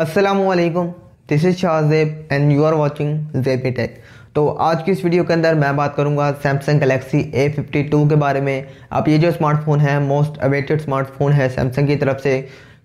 Aslam this is Shahzeb and you are watching JP tech तो आज की इस वीडियो के अंदर मैं बात करूंगा सैमसंग गलेक्सी A52 के बारे में अब ये जो स्मार्टफोन है मोस्ट अवेटेड स्मार्टफोन है सैमसंग की तरफ से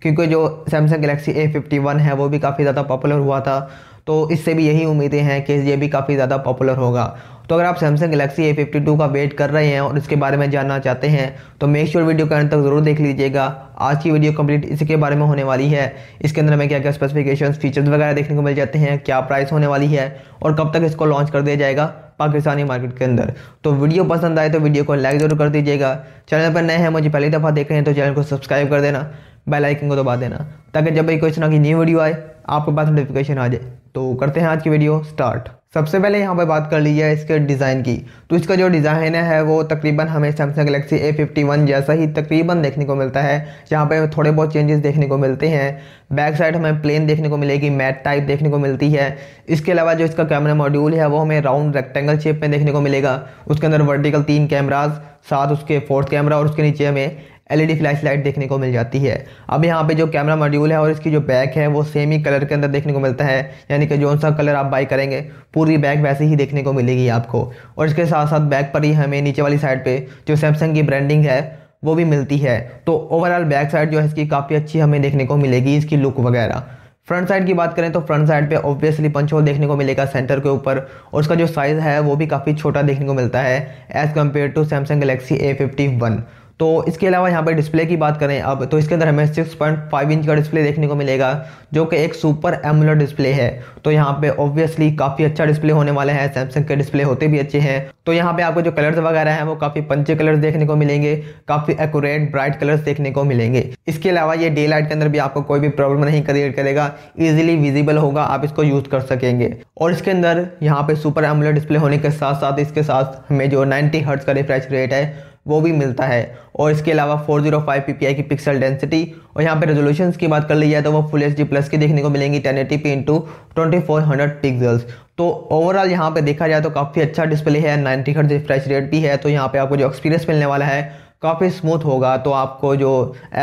क्योंकि जो सैमसंग गलेक्सी A51 है वो भी काफ़ी ज़्यादा पॉपुलर हुआ था तो इससे भी यही उम्मीदें हैं कि ये भी काफ़ी ज़्यादा पॉपुलर होगा तो अगर आप Samsung Galaxy A fifty two का वेट कर रहे हैं और इसके बारे में जानना चाहते हैं तो मेक श्योर वीडियो का अंत तक ज़रूर देख लीजिएगा आज की वीडियो कंप्लीट इसी के बारे में होने वाली है इसके अंदर हमें क्या क्या स्पेसिफिकेशन फीचर्स वगैरह देखने को मिल जाते हैं क्या प्राइस होने वाली है और कब तक इसको लॉन्च कर दिया जाएगा पाकिस्तानी मार्केट के अंदर तो वीडियो पसंद आए तो वीडियो को लाइक ज़रूर कर दीजिएगा चैनल पर नए हैं मुझे पहली दफ़ा देख रहे हैं तो चैनल को सब्सक्राइब कर देना बेल आइकन को दबा देना ताकि जब भी कोई तरह की न्यू वीडियो आए आपके पास नोटिफिकेशन आ जाए तो करते हैं आज की वीडियो स्टार्ट सबसे पहले यहाँ पर बात कर ली है इसके डिज़ाइन की तो इसका जो डिज़ाइन है वो तकरीबन हमें Samsung Galaxy A fifty one जैसा ही तकरीबन देखने को मिलता है जहाँ पे थोड़े बहुत चेंजेस देखने को मिलते हैं बैक साइड हमें प्लेन देखने को मिलेगी मैट टाइप देखने को मिलती है इसके अलावा जो इसका कैमरा मॉड्यूल है वो हमें राउंड रेक्टेंगल शेप में देखने को मिलेगा उसके अंदर वर्टिकल तीन कैमराज साथ उसके फोर्थ कैमरा और उसके नीचे हमें एलईडी फ्लैश लाइट देखने को मिल जाती है अब यहाँ पे जो कैमरा मॉड्यूल है और इसकी जो बैक है वो सेम ही कलर के अंदर देखने को मिलता है यानी कि जो सा कलर आप बाई करेंगे पूरी बैक वैसे ही देखने को मिलेगी आपको और इसके साथ साथ बैक पर ही हमें नीचे वाली साइड पर जो सैमसंग की ब्रांडिंग है वो भी मिलती है तो ओवरऑल बैक साइड जो है इसकी काफ़ी अच्छी हमें देखने को मिलेगी इसकी लुक वगैरह फ्रंट साइड की बात करें तो फ्रंट साइड पे ऑब्वियसली पंच होल देखने को मिलेगा सेंटर के ऊपर और उसका जो साइज़ है वो भी काफ़ी छोटा देखने को मिलता है as compare to Samsung Galaxy A fifty one तो इसके अलावा यहाँ पर डिस्प्ले की बात करें अब तो इसके अंदर हमें 6.5 इंच का डिस्प्ले देखने को मिलेगा जो कि एक सुपर एमुलर डिस्प्ले है तो यहाँ पे ऑब्वियसली काफ़ी अच्छा डिस्प्ले होने वाला है सैमसंग के डिस्प्ले होते भी अच्छे हैं तो यहाँ पे आपको जो कलर्स वगैरह हैं वो काफ़ी पंचे कलर्स देखने को मिलेंगे काफ़ी एकूरेट ब्राइट कलर्स देखने को मिलेंगे इसके अलावा ये डे लाइट के अंदर भी आपको कोई भी प्रॉब्लम नहीं क्रिएट करेगा ईजिली विजिबल होगा आप इसको यूज़ कर सकेंगे और इसके अंदर यहाँ पे सुपर एमुलर डिस्प्ले होने के साथ साथ इसके साथ हमें जो नाइन्टी हर्ट्स का रिफ्रेश रेट है वो भी मिलता है और इसके अलावा 405 ppi की पिक्सल डेंसिटी और यहाँ पे रेजोल्यूशन की बात कर ली जाए तो वो फुल एच प्लस की देखने को मिलेंगी ten eighty p into twenty four hundred pixels तो ओवरऑल यहाँ पे देखा जाए तो काफ़ी अच्छा डिस्प्ले है नाइनटी हर्ट रिफ्रेश रेट भी है तो यहाँ पे आपको जो एक्सपीरियंस मिलने वाला है काफ़ी स्मूथ होगा तो आपको जो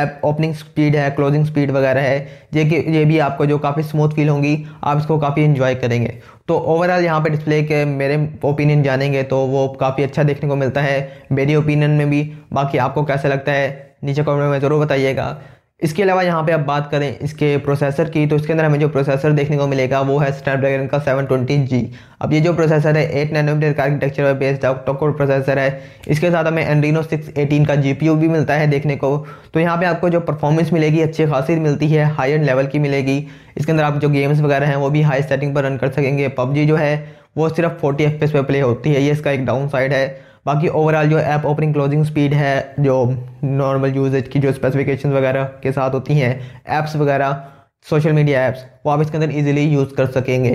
ऐप ओपनिंग स्पीड है क्लोजिंग स्पीड वगैरह है ये कि ये भी आपको जो काफ़ी स्मूथ फील होंगी आप इसको काफ़ी इन्जॉय करेंगे तो ओवरऑल यहाँ पे डिस्प्ले के मेरे ओपिनियन जानेंगे तो वो काफ़ी अच्छा देखने को मिलता है मेरी ओपिनियन में भी बाकी आपको कैसा लगता है नीचे कमेंट में ज़रूर बताइएगा इसके अलावा यहाँ पे आप बात करें इसके प्रोसेसर की तो इसके अंदर हमें जो प्रोसेसर देखने को मिलेगा वो है स्नैपड्रैगन का 720G अब ये जो प्रोसेसर है एट नैनोमीटर का आर्किटेक्चर पर बेस्ड ऑक्टोकोर प्रोसेसर है इसके साथ हमें सिक्स 618 का जी भी मिलता है देखने को तो यहाँ पर आपको जो परफॉर्मेंस मिलेगी अच्छी खासी मिलती है हाई एंड लेवल की मिलेगी इसके अंदर आप जो गेम्स वगैरह हैं वो भी हाई सेटिंग पर रन कर सकेंगे पबजी जो है वो सिर्फ फोर्टी एफ पे प्ले होती है ये इसका एक डाउन साइड है बाकी ओवरऑल जो ऐप ओपनिंग क्लोजिंग स्पीड है जो नॉर्मल यूजेज की जो स्पेसिफिकेशन वगैरह के साथ होती हैं ऐप्स वगैरह सोशल मीडिया ऐप्स वो आप इसके अंदर ईजिली यूज़ कर सकेंगे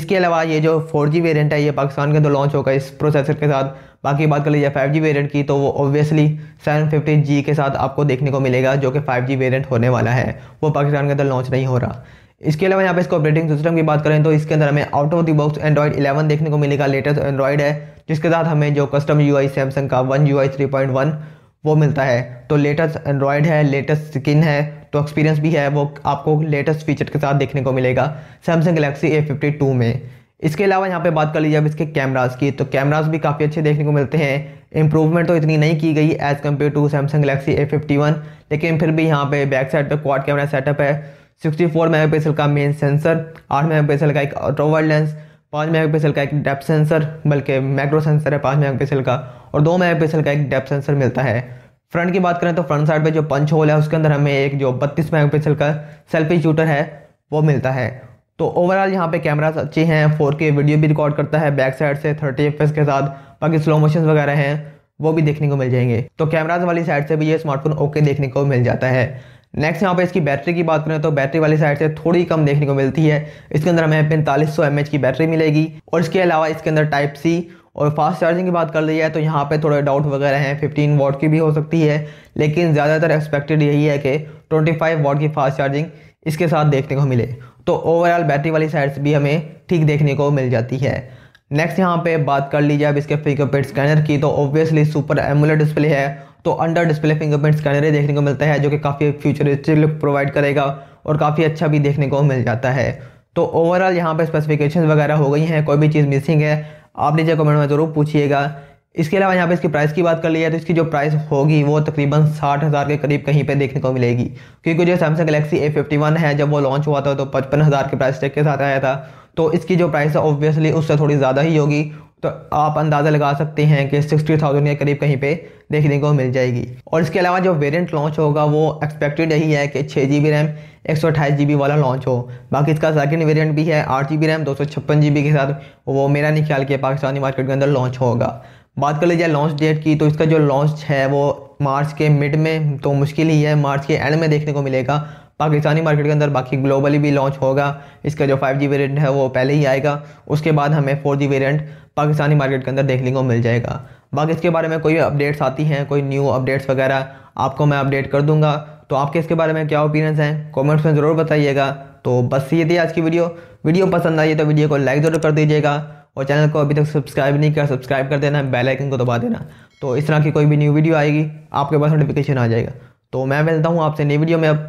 इसके अलावा ये जो फोर जी वेरियंट है ये पाकिस्तान के अंदर लॉन्च होगा इस प्रोसेसर के साथ बाकी बात कर लीजिए फाइव जी वेरियंट की तो वो ऑब्वियसली सेवन फिफ्टी जी के साथ आपको देखने को मिलेगा जो कि फाइव जी वेरियंट होने वाला है वो पाकिस्तान के अंदर लॉन्च नहीं हो रहा इसके अलावा यहाँ पे इसके ऑपरेटिंग सिस्टम की बात करें तो इसके अंदर हमें out of the box Android 11 देखने को मिलेगा लेटेस्ट एंड्रॉइड है जिसके साथ हमें जो कस्टम यू आई सैमसंग का one U I three point one वो मिलता है तो लेटेस्ट एंड्रॉयड है लेटेस्ट स्किन है तो एक्सपीरियंस भी है वो आपको लेटेस्ट फीचर के साथ देखने को मिलेगा Samsung Galaxy A fifty two में इसके अलावा यहाँ पे बात कर लीजिए अब इसके कैमराज की तो कैमराज भी काफ़ी अच्छे देखने को मिलते हैं इंप्रूवमेंट तो इतनी नहीं की गई as compare to Samsung Galaxy A fifty one लेकिन फिर भी यहाँ पे बैक साइड पर क्वाड कैमरा सेटअप है सिक्सटी फोर मेगा पिक्सल का मेन सेंसर आठ मेगा पिक्सल का एक अल्ट्रा लेंस पाँच मेगा पिक्सल का एक डेप्थ सेंसर बल्कि मैक्रो सेंसर है पाँच मेगा पिक्सल का और दो मेगा पिक्सल का एक डेप्थ सेंसर मिलता है फ्रंट की बात करें तो फ्रंट साइड पे जो पंच होल है उसके अंदर हमें एक जो बत्तीस मेगा पिक्सल का सेल्फी शूटर है वो मिलता है तो ओवरऑल यहाँ पे कैमराज अच्छे हैं फोर के वीडियो भी रिकॉर्ड करता है बैक साइड से थर्टी एफ के साथ बाकी स्लो मोशन वगैरह हैं वो भी देखने को मिल जाएंगे तो कैमराज वाली साइड से भी ये स्मार्टफोन ओके देखने को मिल जाता है नेक्स्ट यहाँ पे इसकी बैटरी की बात करें तो बैटरी वाली साइड से थोड़ी कम देखने को मिलती है इसके अंदर हमें पैंतालीस सौ की बैटरी मिलेगी और इसके अलावा इसके अंदर टाइप सी और फास्ट चार्जिंग की बात कर ली जाए तो यहाँ पे थोड़े डाउट वगैरह हैं 15 वॉट की भी हो सकती है लेकिन ज़्यादातर एक्सपेक्टेड यही है कि 25 वॉट की फास्ट चार्जिंग इसके साथ देखने को मिले तो ओवरऑल बैटरी वाली साइड्स भी हमें ठीक देखने को मिल जाती है नेक्स्ट यहाँ पे बात कर लीजिए अब इसके फिंगरप्रिंट स्कैनर की तो ऑब्वियसली सुपर एमुलेट डिस्प्ले है तो अंडर डिस्प्ले फिंगरप्रिंट स्कैनर देखने को मिलता है जो कि काफ़ी फ्यूचरिस्टिक लुक प्रोवाइड करेगा और काफ़ी अच्छा भी देखने को मिल जाता है तो ओवरऑल यहाँ पर स्पेसिफिकेशन वगैरह हो गई हैं कोई भी चीज़ मिसिंग है आप नीचे कमेंट में ज़रूर पूछिएगा इसके अलावा यहाँ पे इसकी प्राइस की बात कर लिया है तो इसकी जो प्राइस होगी वो तकरीबन साठ हज़ार के करीब कहीं पे देखने को मिलेगी क्योंकि जो Samsung Galaxy A fifty one है जब वो लॉन्च हुआ था तो पचपन हज़ार के प्राइस टेक के साथ आया था तो इसकी जो प्राइस है ऑब्वियसली उससे थोड़ी ज़्यादा ही होगी तो आप अंदाज़ा लगा सकते हैं कि सिक्सटी थाउजेंड के करीब कहीं पे देखने को मिल जाएगी और इसके अलावा जो वेरिएंट लॉन्च होगा वो एक्सपेक्टेड यही है कि छः जी बी रैम एक सौ अट्ठाईस जी बी वाला लॉन्च हो बाकी इसका सेकंड वेरिएंट भी है आठ जी बी रैम दो सौ छप्पन जी बी के साथ वो मेरा नहीं ख्याल कि पाकिस्तानी मार्केट के अंदर लॉन्च होगा बात कर लीजिए लॉन्च डेट की तो इसका जो लॉन्च है वो मार्च के मिड में तो मुश्किल ही है मार्च के एंड में देखने को मिलेगा पाकिस्तानी मार्केट के अंदर बाकी ग्लोबली भी लॉन्च होगा इसका जो फाइव जी वेरियंट है वो पहले ही आएगा उसके बाद हमें four G variant Pakistani market के अंदर देखने को मिल जाएगा बाकी इसके बारे में कोई अपडेट्स आती हैं कोई न्यू अपडेट्स वगैरह आपको मैं अपडेट कर दूंगा तो आपके इसके बारे में क्या ओपिनियंस हैं कमेंट्स में ज़रूर बताइएगा तो बस ये थी आज की वीडियो वीडियो पसंद आई तो वीडियो को लाइक ज़रूर कर दीजिएगा और चैनल को अभी तक सब्सक्राइब नहीं किया सब्सक्राइब कर देना बेल आइकन को दबा देना तो इस तरह की कोई भी न्यू वीडियो आएगी आपके पास नोटिफिकेशन आ जाएगा तो मैं मिलता हूँ आपसे नई वीडियो में अब